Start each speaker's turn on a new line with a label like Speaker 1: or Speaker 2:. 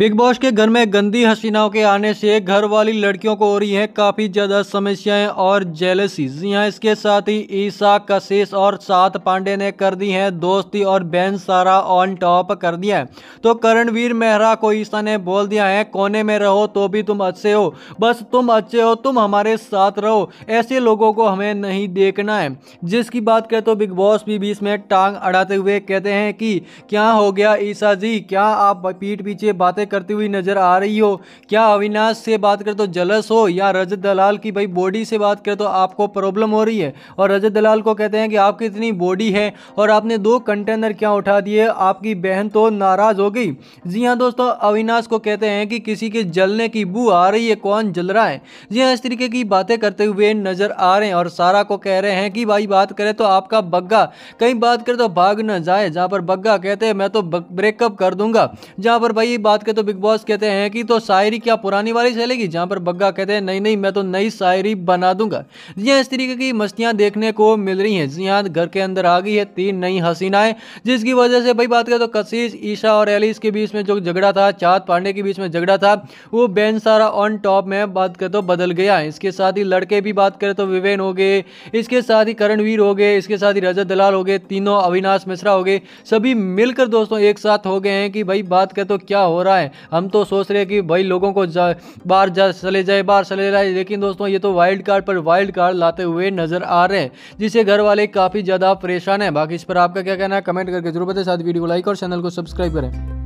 Speaker 1: big boss के घर में गंदी हसीनाओं के आने से घर वाली लड़कियों को हो रही है काफ़ी ज़्यादा समस्याएं और जेलसीज यहाँ इसके साथ ही ईसा कशिश और साथ पांडे ने कर दी है दोस्ती और बैन सारा ऑन टॉप कर दिया है तो करणवीर मेहरा को ईसा ने बोल दिया है कोने में रहो तो भी तुम अच्छे हो बस तुम अच्छे हो तुम हमारे साथ रहो ऐसे लोगों को हमें नहीं देखना है जिसकी बात करें तो बिग बॉस भी बीच में टांग अड़ाते हुए कहते हैं कि क्या हो गया ईसा जी क्या आप पीठ पीछे बातें करती हुई नजर आ रही हो क्या अविनाश से बात करें तो जलस हो या रजत दलाल की भाई बॉडी से बात करें तो आपको प्रॉब्लम हो रही है और रजत दलाल को कहते हैं कि आपकी इतनी बॉडी है और आपने दो कंटेनर क्या उठा दिए आपकी बहन तो नाराज़ हो गई जी हाँ दोस्तों अविनाश को कहते हैं कि किसी के जलने की बू आ रही है कौन जल रहा है जी हाँ इस तरीके की बातें करते हुए नजर आ रहे हैं और सारा को कह रहे हैं कि भाई बात करें तो आपका बग्गा कहीं बात करें तो भाग ना जाए जहां पर बग्गा कहते हैं मैं तो ब्रेकअप कर दूंगा जहां पर भाई बात करें तो तो बिग बॉस कहते हैं कि तो शायरी क्या पुरानी वाली चलेगी जहां पर बग्गा कहते हैं नहीं नहीं मैं तो नई शायरी बना दूंगा जी हाँ इस तरीके की मस्तियां देखने को मिल रही हैं जी हाँ घर के अंदर आ गई है तीन नई हसीनाएं जिसकी वजह से भाई बात करें तो कशीश ईशा और एलिस के बीच में जो झगड़ा था चाँद पांडे के बीच में झगड़ा था वो बैन सारा ऑन टॉप में बात करें तो बदल गया है इसके साथ ही लड़के भी बात करें तो विवेन हो गए इसके साथ ही करणवीर हो गए इसके साथ ही रजत दलाल हो गए तीनों अविनाश मिश्रा हो गए सभी मिलकर दोस्तों एक साथ हो गए हैं कि भाई बात करें तो क्या हो रहा है है हम तो सोच रहे हैं कि भाई लोगों को जा, बाहर जा चले जाए बाहर चले जाए लेकिन दोस्तों ये तो वाइल्ड कार्ड पर वाइल्ड कार्ड लाते हुए नजर आ रहे हैं जिससे घर वाले काफ़ी ज़्यादा परेशान है बाकी इस पर आपका क्या कहना है कमेंट करके जरूर बताए साथ वीडियो को लाइक और चैनल को सब्सक्राइब करें